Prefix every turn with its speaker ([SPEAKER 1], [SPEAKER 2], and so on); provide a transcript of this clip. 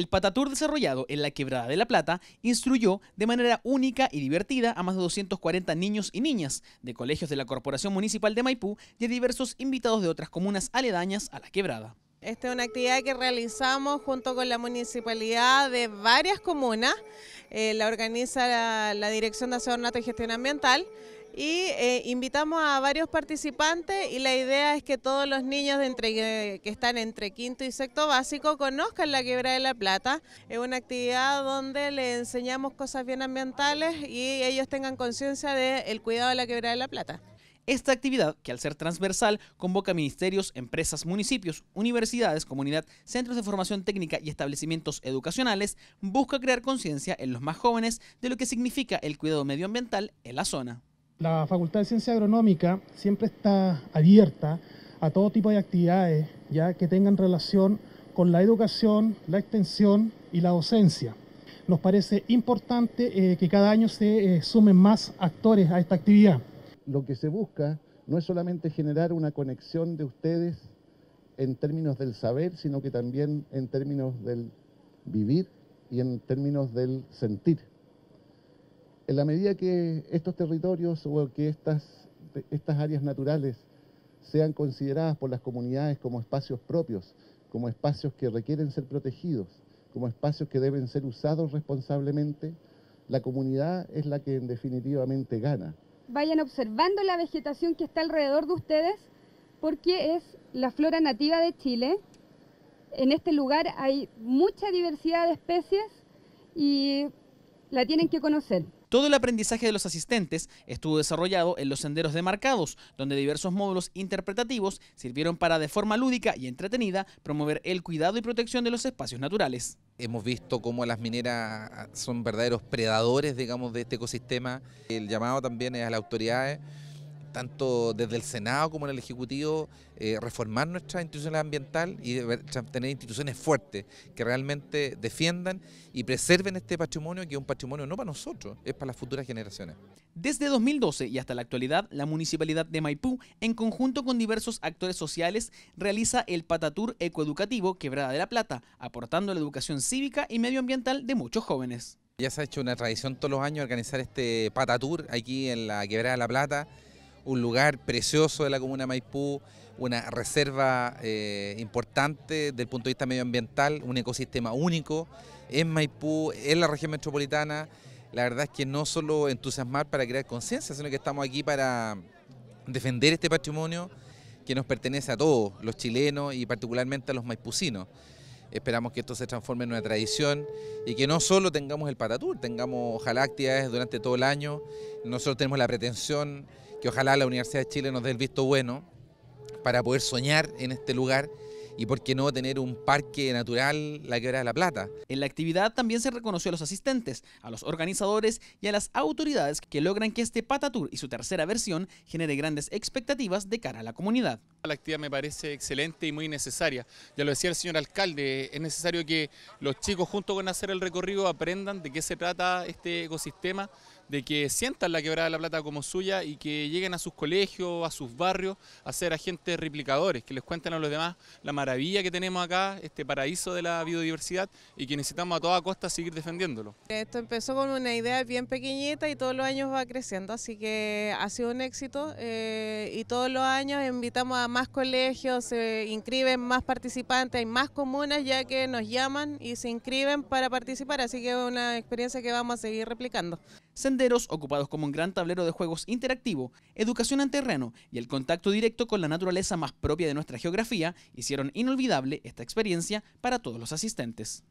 [SPEAKER 1] El Patatur desarrollado en la Quebrada de la Plata instruyó de manera única y divertida a más de 240 niños y niñas de colegios de la Corporación Municipal de Maipú y a diversos invitados de otras comunas aledañas a la Quebrada.
[SPEAKER 2] Esta es una actividad que realizamos junto con la municipalidad de varias comunas. Eh, la organiza la, Dirección de y Gestión Ambiental. Y eh, invitamos a varios participantes y la idea es que todos los niños entre, que están entre quinto y sexto básico conozcan la quebrada de la plata. Es una actividad donde le enseñamos cosas bien ambientales y ellos tengan conciencia del cuidado de la quebrada de la plata.
[SPEAKER 1] Esta actividad, que al ser transversal, convoca ministerios, empresas, municipios, universidades, comunidad, centros de formación técnica y establecimientos educacionales, busca crear conciencia en los más jóvenes de lo que significa el cuidado medioambiental en la zona.
[SPEAKER 3] La Facultad de Ciencia Agronómica siempre está abierta a todo tipo de actividades ya que tengan relación con la educación, la extensión y la docencia. Nos parece importante eh, que cada año se eh, sumen más actores a esta actividad lo que se busca no es solamente generar una conexión de ustedes en términos del saber, sino que también en términos del vivir y en términos del sentir. En la medida que estos territorios o que estas, estas áreas naturales sean consideradas por las comunidades como espacios propios, como espacios que requieren ser protegidos, como espacios que deben ser usados responsablemente, la comunidad es la que definitivamente gana vayan observando la vegetación que está alrededor de ustedes, porque es la flora nativa de Chile. En este lugar hay mucha diversidad de especies y la tienen que conocer.
[SPEAKER 1] Todo el aprendizaje de los asistentes estuvo desarrollado en los senderos demarcados, donde diversos módulos interpretativos sirvieron para de forma lúdica y entretenida promover el cuidado y protección de los espacios naturales.
[SPEAKER 4] Hemos visto cómo las mineras son verdaderos predadores, digamos, de este ecosistema. El llamado también es a las autoridades tanto desde el Senado como en el Ejecutivo, eh, reformar nuestra institución ambiental y tener instituciones fuertes que realmente defiendan y preserven este patrimonio, que es un patrimonio no para nosotros, es para las futuras generaciones.
[SPEAKER 1] Desde 2012 y hasta la actualidad, la Municipalidad de Maipú, en conjunto con diversos actores sociales, realiza el Patatur Ecoeducativo Quebrada de la Plata, aportando la educación cívica y medioambiental de muchos jóvenes.
[SPEAKER 4] Ya se ha hecho una tradición todos los años organizar este Patatur aquí en la Quebrada de la Plata un lugar precioso de la comuna Maipú, una reserva eh, importante desde el punto de vista medioambiental, un ecosistema único en Maipú, en la región metropolitana. La verdad es que no solo entusiasmar para crear conciencia, sino que estamos aquí para defender este patrimonio que nos pertenece a todos, los chilenos y particularmente a los maipucinos. Esperamos que esto se transforme en una tradición y que no solo tengamos el Patatour, tengamos ojalá actividades durante todo el año. Nosotros tenemos la pretensión que ojalá la Universidad de Chile nos dé el visto bueno para poder soñar en este lugar y por qué no tener un parque natural, la Quebrada de la Plata.
[SPEAKER 1] En la actividad también se reconoció a los asistentes, a los organizadores y a las autoridades que logran que este patatour y su tercera versión genere grandes expectativas de cara a la comunidad. La actividad me parece excelente y muy necesaria. Ya lo decía el señor alcalde, es necesario que los chicos junto con hacer el recorrido aprendan de qué se trata este ecosistema, de que sientan la quebrada de la plata como suya y que lleguen a sus colegios, a sus barrios, a ser agentes replicadores, que les cuenten a los demás la maravilla que tenemos acá, este paraíso de la biodiversidad y que necesitamos a toda costa seguir defendiéndolo.
[SPEAKER 2] Esto empezó con una idea bien pequeñita y todos los años va creciendo, así que ha sido un éxito eh, y todos los años invitamos a más colegios, se inscriben más participantes, hay más comunas ya que nos llaman y se inscriben para participar, así que es una experiencia que vamos a seguir replicando. Senderos ocupados como
[SPEAKER 1] un gran tablero de juegos interactivo, educación en terreno y el contacto directo con la naturaleza más propia de nuestra geografía hicieron inolvidable esta experiencia para todos los asistentes.